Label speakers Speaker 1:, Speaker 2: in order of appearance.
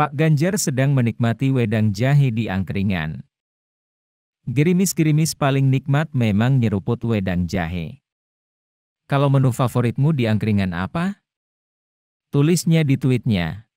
Speaker 1: Pak Ganjar sedang menikmati wedang jahe di angkringan. Gerimis-gerimis paling nikmat memang nyeruput wedang jahe. Kalau menu favoritmu di angkringan apa? Tulisnya di tweetnya.